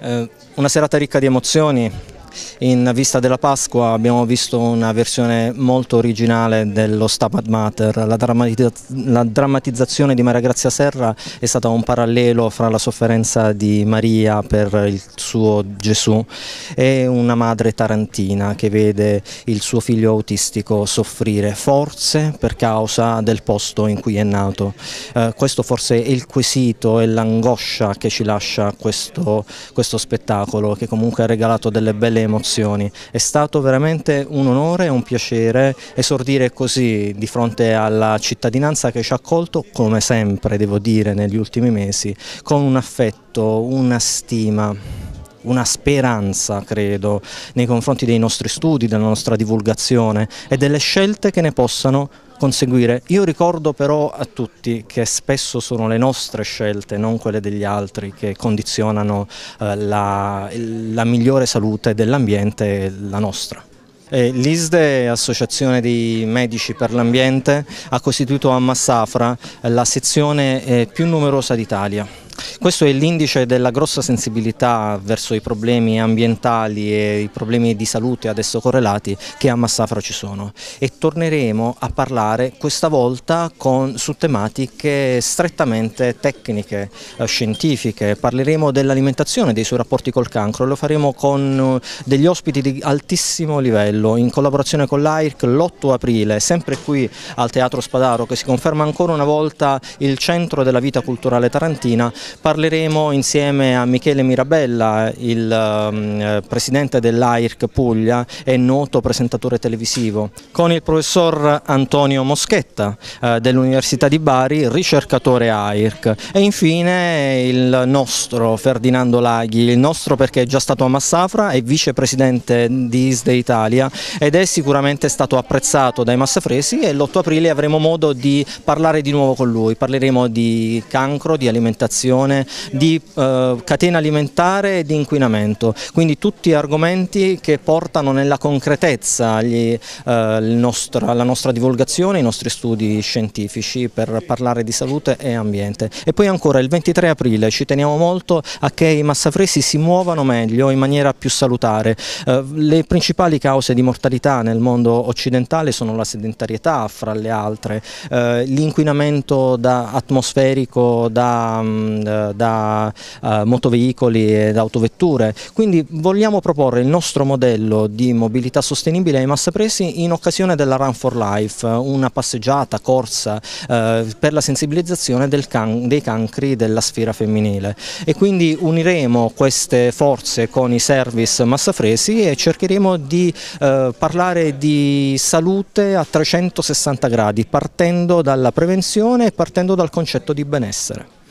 Eh, una serata ricca di emozioni, in vista della Pasqua abbiamo visto una versione molto originale dello Stabat Mater, la, drammatizz la drammatizzazione di Maria Grazia Serra è stata un parallelo fra la sofferenza di Maria per il suo Gesù e una madre tarantina che vede il suo figlio autistico soffrire, forse per causa del posto in cui è nato. Eh, questo forse è il quesito e l'angoscia che ci lascia questo, questo spettacolo che comunque ha regalato delle belle emozioni. È stato veramente un onore e un piacere esordire così di fronte alla cittadinanza che ci ha accolto, come sempre devo dire negli ultimi mesi, con un affetto, una stima una speranza, credo, nei confronti dei nostri studi, della nostra divulgazione e delle scelte che ne possano conseguire. Io ricordo però a tutti che spesso sono le nostre scelte, non quelle degli altri, che condizionano eh, la, la migliore salute dell'ambiente, la nostra. L'ISDE, Associazione di Medici per l'Ambiente, ha costituito a Massafra la sezione eh, più numerosa d'Italia questo è l'indice della grossa sensibilità verso i problemi ambientali e i problemi di salute adesso correlati che a Massafra ci sono e torneremo a parlare questa volta con, su tematiche strettamente tecniche, eh, scientifiche, parleremo dell'alimentazione, dei suoi rapporti col cancro, lo faremo con eh, degli ospiti di altissimo livello in collaborazione con l'AIRC l'8 aprile, sempre qui al Teatro Spadaro che si conferma ancora una volta il centro della vita culturale tarantina Parleremo insieme a Michele Mirabella, il um, eh, presidente dell'AIRC Puglia e noto presentatore televisivo, con il professor Antonio Moschetta eh, dell'Università di Bari, ricercatore AIRC e infine il nostro Ferdinando Laghi, il nostro perché è già stato a Massafra, e vicepresidente di ISDE Italia ed è sicuramente stato apprezzato dai massafresi e l'8 aprile avremo modo di parlare di nuovo con lui, parleremo di cancro, di alimentazione alimentazione, di eh, catena alimentare e di inquinamento, quindi tutti argomenti che portano nella concretezza gli, eh, nostro, la nostra divulgazione, i nostri studi scientifici per parlare di salute e ambiente. E poi ancora il 23 aprile ci teniamo molto a che i massafresi si muovano meglio in maniera più salutare. Eh, le principali cause di mortalità nel mondo occidentale sono la sedentarietà fra le altre, eh, l'inquinamento da atmosferico, da, mm, eh, da eh, motoveicoli ed autovetture. Quindi vogliamo proporre il nostro modello di mobilità sostenibile ai massapresi in occasione della Run for Life, una passeggiata, corsa eh, per la sensibilizzazione can dei cancri della sfera femminile. E quindi uniremo queste forze con i service massafresi e cercheremo di parlare di salute a 360 gradi, partendo dalla prevenzione e partendo dal concetto di benessere.